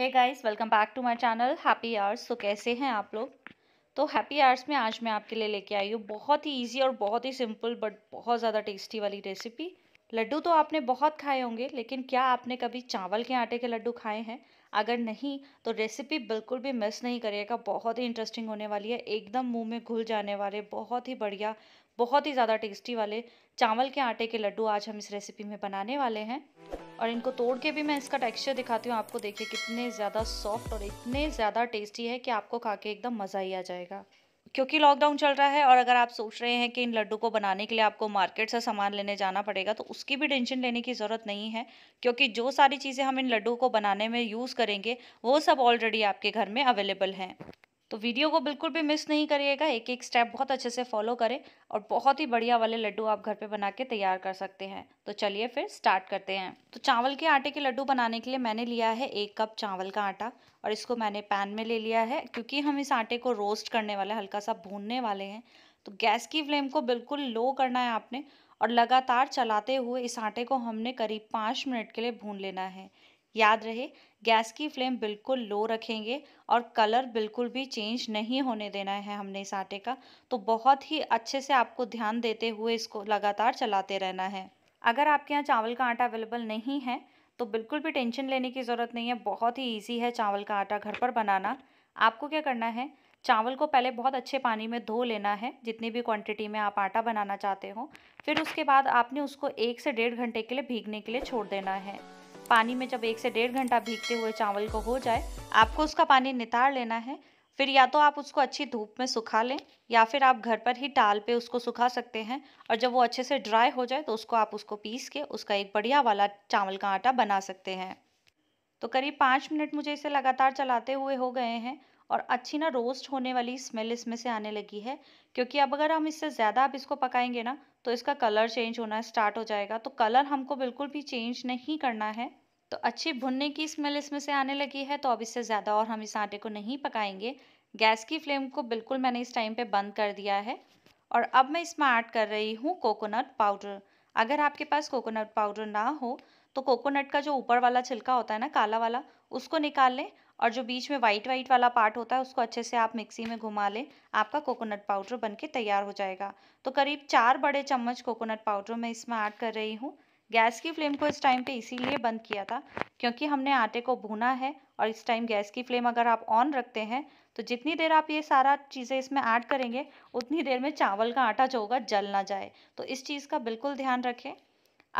है guys welcome back to my channel happy hours तो कैसे हैं आप लोग तो हैप्पी आर्स में आज मैं आपके लिए लेके आई हूँ बहुत ही इजी और बहुत ही सिंपल बट बहुत ज़्यादा टेस्टी वाली रेसिपी लड्डू तो आपने बहुत खाए होंगे लेकिन क्या आपने कभी चावल के आटे के लड्डू खाए हैं अगर नहीं तो रेसिपी बिल्कुल भी मिस नहीं करिएगा बहुत ही इंटरेस्टिंग होने वाली है एकदम मुंह में घुल जाने वाले बहुत ही बढ़िया बहुत ही ज़्यादा टेस्टी वाले चावल के आटे के लड्डू आज हम इस रेसिपी में बनाने वाले हैं और इनको तोड़ के भी मैं इसका टेक्सचर दिखाती हूँ आपको देखिए कितने ज़्यादा सॉफ्ट और इतने ज़्यादा टेस्टी है कि आपको खा के एकदम मज़ा ही आ जाएगा क्योंकि लॉकडाउन चल रहा है और अगर आप सोच रहे हैं कि इन लड्डू को बनाने के लिए आपको मार्केट से सामान लेने जाना पड़ेगा तो उसकी भी टेंशन लेने की ज़रूरत नहीं है क्योंकि जो सारी चीज़ें हम इन लड्डू को बनाने में यूज़ करेंगे वो सब ऑलरेडी आपके घर में अवेलेबल हैं तो वीडियो को बिल्कुल भी मिस नहीं करिएगा एक एक स्टेप बहुत अच्छे से फॉलो करें और बहुत ही बढ़िया वाले लड्डू आप घर पे बना के तैयार कर सकते हैं तो चलिए फिर स्टार्ट करते हैं तो चावल के आटे के लड्डू बनाने के लिए मैंने लिया है एक कप चावल का आटा और इसको मैंने पैन में ले लिया है क्योंकि हम इस आटे को रोस्ट करने वाले हल्का सा भूनने वाले हैं तो गैस की फ्लेम को बिल्कुल लो करना है आपने और लगातार चलाते हुए इस आटे को हमने करीब पाँच मिनट के लिए भून लेना है याद रहे गैस की फ्लेम बिल्कुल लो रखेंगे और कलर बिल्कुल भी चेंज नहीं होने देना है हमने इस आटे का तो बहुत ही अच्छे से आपको ध्यान देते हुए इसको लगातार चलाते रहना है अगर आपके यहाँ चावल का आटा अवेलेबल नहीं है तो बिल्कुल भी टेंशन लेने की ज़रूरत नहीं है बहुत ही ईजी है चावल का आटा घर पर बनाना आपको क्या करना है चावल को पहले बहुत अच्छे पानी में धो लेना है जितनी भी क्वांटिटी में आप आटा बनाना चाहते हो फिर उसके बाद आपने उसको एक से डेढ़ घंटे के लिए भीगने के लिए छोड़ देना है पानी में जब एक से डेढ़ घंटा भीगते हुए चावल को हो जाए आपको उसका पानी नितार लेना है फिर या तो आप उसको अच्छी धूप में सुखा लें या फिर आप घर पर ही टाल पे उसको सुखा सकते हैं और जब वो अच्छे से ड्राई हो जाए तो उसको आप उसको पीस के उसका एक बढ़िया वाला चावल का आटा बना सकते हैं तो करीब पाँच मिनट मुझे इसे लगातार चलाते हुए हो गए हैं और अच्छी ना रोस्ट होने वाली स्मेल इसमें से आने लगी है क्योंकि अब अगर हम इससे ज़्यादा आप इसको पकाएंगे ना तो इसका कलर चेंज होना स्टार्ट हो जाएगा तो कलर हमको बिल्कुल भी चेंज नहीं करना है तो अच्छी भुनने की स्मेल इसमें से आने लगी है तो अब इससे ज़्यादा और हम इस आटे को नहीं पकाएंगे गैस की फ्लेम को बिल्कुल मैंने इस टाइम पे बंद कर दिया है और अब मैं इसमें ऐड कर रही हूँ कोकोनट पाउडर अगर आपके पास कोकोनट पाउडर ना हो तो कोकोनट का जो ऊपर वाला छिलका होता है ना काला वाला उसको निकाल लें और जो बीच में वाइट वाइट वाला पार्ट होता है उसको अच्छे से आप मिक्सी में घुमा लें आपका कोकोनट पाउडर बनके तैयार हो जाएगा तो करीब चार बड़े चम्मच कोकोनट पाउडर मैं इसमें ऐड कर रही हूँ गैस की फ्लेम को इस टाइम पे इसीलिए बंद किया था क्योंकि हमने आटे को भुना है और इस टाइम गैस की फ्लेम अगर आप ऑन रखते हैं तो जितनी देर आप ये सारा चीज़ें इसमें ऐड करेंगे उतनी देर में चावल का आटा जो होगा जल ना जाए तो इस चीज़ का बिल्कुल ध्यान रखें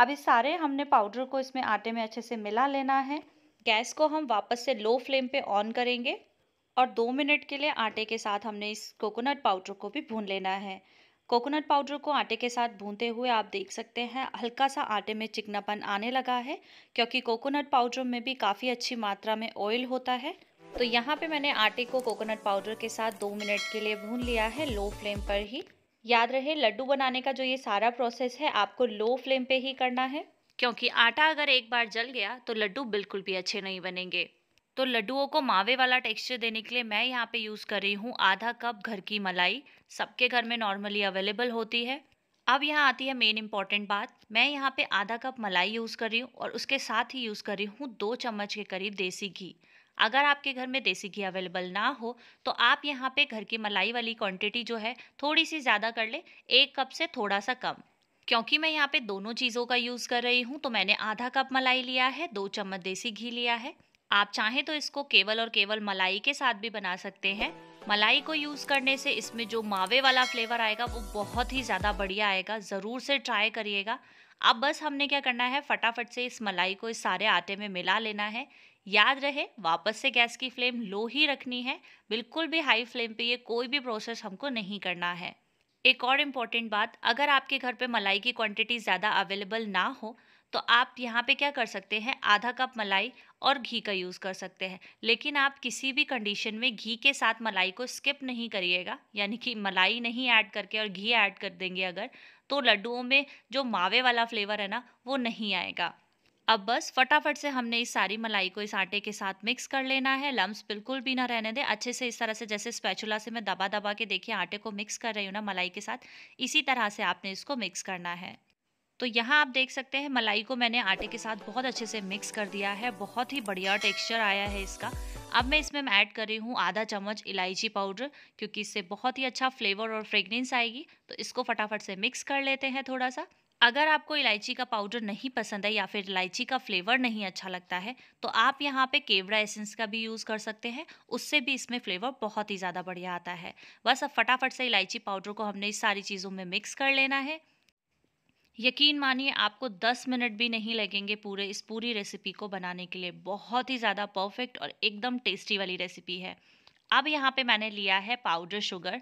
अब इस सारे हमने पाउडर को इसमें आटे में अच्छे से मिला लेना है गैस को हम वापस से लो फ्लेम पर ऑन करेंगे और दो मिनट के लिए आटे के साथ हमने इस कोकोनट पाउडर को भी भून लेना है कोकोनट पाउडर को आटे के साथ भूनते हुए आप देख सकते हैं हल्का सा आटे में चिकनापन आने लगा है क्योंकि कोकोनट पाउडर में भी काफ़ी अच्छी मात्रा में ऑयल होता है तो यहाँ पे मैंने आटे को कोकोनट पाउडर के साथ दो मिनट के लिए भून लिया है लो फ्लेम पर ही याद रहे लड्डू बनाने का जो ये सारा प्रोसेस है आपको लो फ्लेम पर ही करना है क्योंकि आटा अगर एक बार जल गया तो लड्डू बिल्कुल भी अच्छे नहीं बनेंगे तो लड्डुओं को मावे वाला टेक्सचर देने के लिए मैं यहाँ पे यूज़ कर रही हूँ आधा कप घर की मलाई सबके घर में नॉर्मली अवेलेबल होती है अब यहाँ आती है मेन इंपॉर्टेंट बात मैं यहाँ पे आधा कप मलाई यूज़ कर रही हूँ और उसके साथ ही यूज़ कर रही हूँ दो चम्मच के करीब देसी घी अगर आपके घर में देसी घी अवेलेबल ना हो तो आप यहाँ पे घर की मलाई वाली क्वांटिटी जो है थोड़ी सी ज़्यादा कर ले एक कप से थोड़ा सा कम क्योंकि मैं यहाँ पे दोनों चीज़ों का यूज़ कर रही हूँ तो मैंने आधा कप मलाई लिया है दो चम्मच देसी घी लिया है आप चाहें तो इसको केवल और केवल मलाई के साथ भी बना सकते हैं मलाई को यूज़ करने से इसमें जो मावे वाला फ्लेवर आएगा वो बहुत ही ज़्यादा बढ़िया आएगा ज़रूर से ट्राई करिएगा अब बस हमने क्या करना है फटाफट से इस मलाई को इस सारे आटे में मिला लेना है याद रहे वापस से गैस की फ्लेम लो ही रखनी है बिल्कुल भी हाई फ्लेम पे ये कोई भी प्रोसेस हमको नहीं करना है एक और इम्पॉर्टेंट बात अगर आपके घर पे मलाई की क्वांटिटी ज़्यादा अवेलेबल ना हो तो आप यहाँ पे क्या कर सकते हैं आधा कप मलाई और घी का यूज़ कर सकते हैं लेकिन आप किसी भी कंडीशन में घी के साथ मलाई को स्किप नहीं करिएगा यानी कि मलाई नहीं ऐड करके और घी ऐड कर देंगे अगर तो लड्डुओं में जो मावे वाला फ्लेवर है ना वो नहीं आएगा अब बस फटाफट से हमने इस सारी मलाई को इस आटे के साथ मिक्स कर लेना है लम्स बिल्कुल भी ना रहने दें अच्छे से इस तरह से जैसे स्पैचुला से मैं दबा दबा के देखिए आटे को मिक्स कर रही हूँ ना मलाई के साथ इसी तरह से आपने इसको मिक्स करना है तो यहाँ आप देख सकते हैं मलाई को मैंने आटे के साथ बहुत अच्छे से मिक्स कर दिया है बहुत ही बढ़िया टेक्सचर आया है इसका अब मैं इसमें मैं ऐड कर रही हूँ आधा चम्मच इलायची पाउडर क्योंकि इससे बहुत ही अच्छा फ्लेवर और फ्रेगनेंस आएगी तो इसको फटाफट से मिक्स कर लेते हैं थोड़ा सा अगर आपको इलायची का पाउडर नहीं पसंद है या फिर इलायची का फ्लेवर नहीं अच्छा लगता है तो आप यहाँ पे केवड़ा एसेंस का भी यूज़ कर सकते हैं उससे भी इसमें फ्लेवर बहुत ही ज़्यादा बढ़िया आता है बस अब फटाफट से इलायची पाउडर को हमने इस सारी चीज़ों में मिक्स कर लेना है यकीन मानिए आपको 10 मिनट भी नहीं लगेंगे पूरे इस पूरी रेसिपी को बनाने के लिए बहुत ही ज़्यादा परफेक्ट और एकदम टेस्टी वाली रेसिपी है अब यहाँ पे मैंने लिया है पाउडर शुगर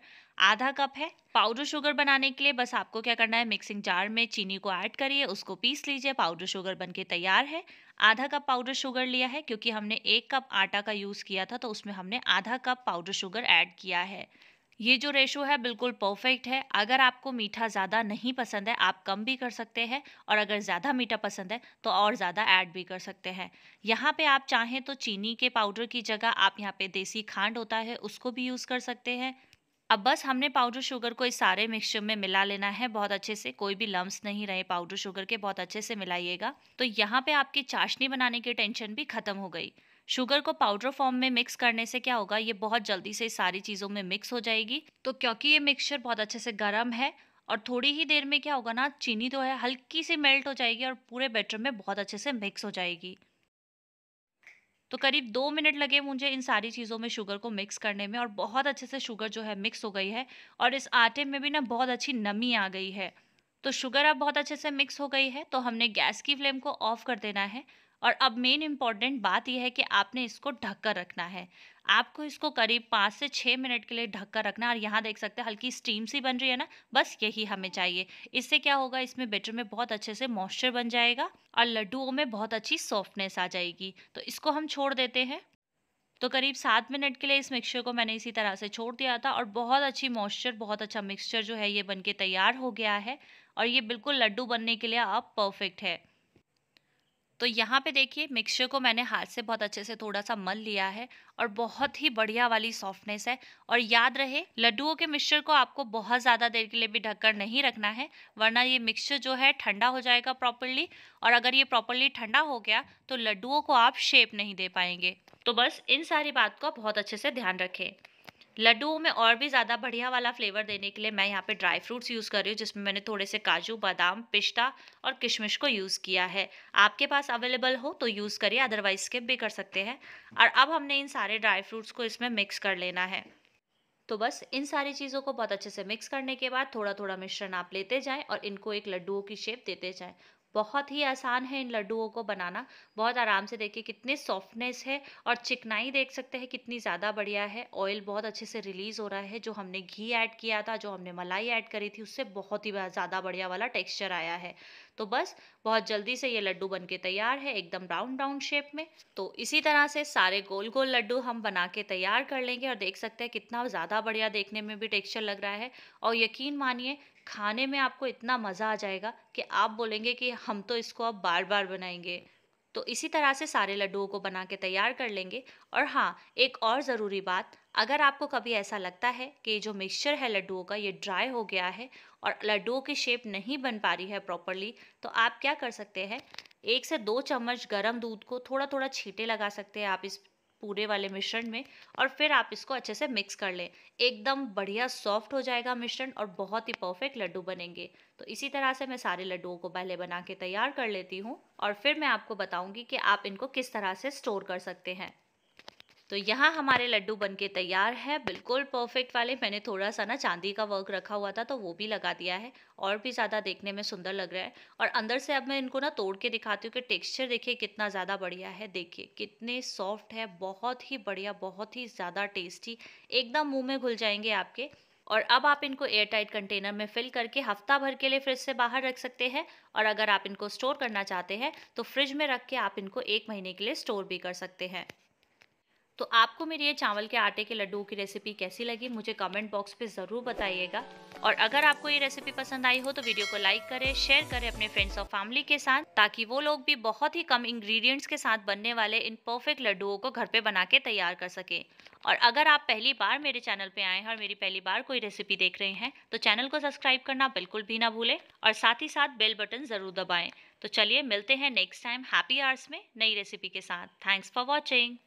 आधा कप है पाउडर शुगर बनाने के लिए बस आपको क्या करना है मिक्सिंग जार में चीनी को ऐड करिए उसको पीस लीजिए पाउडर शुगर बनके तैयार है आधा कप पाउडर शुगर लिया है क्योंकि हमने एक कप आटा का यूज़ किया था तो उसमें हमने आधा कप पाउडर शुगर ऐड किया है ये जो रेशो है बिल्कुल परफेक्ट है अगर आपको मीठा ज़्यादा नहीं पसंद है आप कम भी कर सकते हैं और अगर ज़्यादा मीठा पसंद है तो और ज़्यादा ऐड भी कर सकते हैं यहाँ पे आप चाहें तो चीनी के पाउडर की जगह आप यहाँ पे देसी खांड होता है उसको भी यूज़ कर सकते हैं अब बस हमने पाउडर शुगर को इस सारे मिक्सचर में मिला लेना है बहुत अच्छे से कोई भी लम्स नहीं रहे पाउडर शुगर के बहुत अच्छे से मिलाइएगा तो यहाँ पे आपकी चाशनी बनाने की टेंशन भी खत्म हो गई शुगर को पाउडर फॉर्म में मिक्स करने से क्या होगा ये बहुत जल्दी से सारी चीज़ों में मिक्स हो जाएगी तो क्योंकि ये मिक्सचर बहुत अच्छे से गर्म है और थोड़ी ही देर में क्या होगा ना चीनी तो है हल्की सी मेल्ट हो जाएगी और पूरे बैटर में बहुत अच्छे से मिक्स हो जाएगी तो करीब दो मिनट लगे मुझे इन सारी चीज़ों में शुगर को मिक्स करने में और बहुत अच्छे से शुगर जो है मिक्स हो गई है और इस आटे में भी ना बहुत अच्छी नमी आ गई है तो शुगर अब बहुत अच्छे से मिक्स हो गई है तो हमने गैस की फ्लेम को ऑफ कर देना है और अब मेन इम्पॉर्टेंट बात यह है कि आपने इसको ढक कर रखना है आपको इसको करीब पाँच से छः मिनट के लिए ढक कर रखना और यहाँ देख सकते हैं हल्की स्टीम सी बन रही है ना बस यही हमें चाहिए इससे क्या होगा इसमें बेटर में बहुत अच्छे से मॉइस्चर बन जाएगा और लड्डुओं में बहुत अच्छी सॉफ्टनेस आ जाएगी तो इसको हम छोड़ देते हैं तो करीब सात मिनट के लिए इस मिक्सचर को मैंने इसी तरह से छोड़ दिया था और बहुत अच्छी मॉइस्चर बहुत अच्छा मिक्सचर जो है ये बनके तैयार हो गया है और ये बिल्कुल लड्डू बनने के लिए अब परफेक्ट है तो यहाँ पे देखिए मिक्सचर को मैंने हाथ से बहुत अच्छे से थोड़ा सा मल लिया है और बहुत ही बढ़िया वाली सॉफ्टनेस है और याद रहे लड्डुओं के मिक्सचर को आपको बहुत ज़्यादा देर के लिए भी ढककर नहीं रखना है वरना ये मिक्सचर जो है ठंडा हो जाएगा प्रॉपरली और अगर ये प्रॉपरली ठंडा हो गया तो लड्डुओं को आप शेप नहीं दे पाएंगे तो बस इन सारी बात को बहुत अच्छे से ध्यान रखें लड्डू में और भी ज़्यादा बढ़िया वाला फ्लेवर देने के लिए मैं यहाँ पे ड्राई फ्रूट्स यूज़ कर रही हूँ जिसमें मैंने थोड़े से काजू बादाम पिस्ता और किशमिश को यूज़ किया है आपके पास अवेलेबल हो तो यूज़ करिए अदरवाइज स्किप भी कर सकते हैं और अब हमने इन सारे ड्राई फ्रूट्स को इसमें मिक्स कर लेना है तो बस इन सारी चीज़ों को बहुत अच्छे से मिक्स करने के बाद थोड़ा थोड़ा मिश्रण आप लेते जाएं और इनको एक लड्डुओं की शेप देते जाएं बहुत ही आसान है इन लड्डुओं को बनाना बहुत आराम से देखिए कितने सॉफ्टनेस है और चिकनाई देख सकते हैं कितनी ज़्यादा बढ़िया है ऑयल बहुत अच्छे से रिलीज़ हो रहा है जो हमने घी ऐड किया था जो हमने मलाई ऐड करी थी उससे बहुत ही ज़्यादा बढ़िया वाला टेक्स्चर आया है तो बस बहुत जल्दी से ये लड्डू बन के तैयार है एकदम राउंड राउंड शेप में तो इसी तरह से सारे गोल गोल लड्डू हम बना के तैयार कर लेंगे और देख सकते हैं कितना ज़्यादा बढ़िया देखने में भी टेक्स्चर लग रहा है और यकीन मानिए खाने में आपको इतना मज़ा आ जाएगा कि आप बोलेंगे कि हम तो इसको अब बार बार बनाएंगे तो इसी तरह से सारे लड्डुओं को बना के तैयार कर लेंगे और हाँ एक और ज़रूरी बात अगर आपको कभी ऐसा लगता है कि जो मिक्सचर है लड्डुओं का ये ड्राई हो गया है और लड्डुओं की शेप नहीं बन पा रही है प्रॉपरली तो आप क्या कर सकते हैं एक से दो चम्मच गरम दूध को थोड़ा थोड़ा छीटे लगा सकते हैं आप इस पूरे वाले मिश्रण में और फिर आप इसको अच्छे से मिक्स कर लें एकदम बढ़िया सॉफ्ट हो जाएगा मिश्रण और बहुत ही परफेक्ट लड्डू बनेंगे तो इसी तरह से मैं सारे लड्डुओं को पहले बना के तैयार कर लेती हूँ और फिर मैं आपको बताऊँगी कि आप इनको किस तरह से स्टोर कर सकते हैं तो यहाँ हमारे लड्डू बनके तैयार है बिल्कुल परफेक्ट वाले मैंने थोड़ा सा ना चांदी का वर्क रखा हुआ था तो वो भी लगा दिया है और भी ज़्यादा देखने में सुंदर लग रहा है और अंदर से अब मैं इनको ना तोड़ के दिखाती हूँ कि टेक्स्चर देखिए कितना ज़्यादा बढ़िया है देखिए कितने सॉफ्ट है बहुत ही बढ़िया बहुत ही ज़्यादा टेस्टी एकदम मुँह में घुल जाएंगे आपके और अब आप इनको एयरटाइट कंटेनर में फिल करके हफ्ता भर के लिए फ्रिज से बाहर रख सकते हैं और अगर आप इनको स्टोर करना चाहते हैं तो फ्रिज में रख के आप इनको एक महीने के लिए स्टोर भी कर सकते हैं तो आपको मेरी ये चावल के आटे के लड्डू की रेसिपी कैसी लगी मुझे कमेंट बॉक्स पे ज़रूर बताइएगा और अगर आपको ये रेसिपी पसंद आई हो तो वीडियो को लाइक करें शेयर करें अपने फ्रेंड्स और फैमिली के साथ ताकि वो लोग भी बहुत ही कम इंग्रेडिएंट्स के साथ बनने वाले इन परफेक्ट लड्डुओं को घर पे बना के तैयार कर सकें और अगर आप पहली बार मेरे चैनल पे आए हैं और मेरी पहली बार कोई रेसिपी देख रहे हैं तो चैनल को सब्सक्राइब करना बिल्कुल भी ना भूलें और साथ ही साथ बेल बटन ज़रूर दबाएँ तो चलिए मिलते हैं नेक्स्ट टाइम हैप्पी आर्स में नई रेसिपी के साथ थैंक्स फॉर वॉचिंग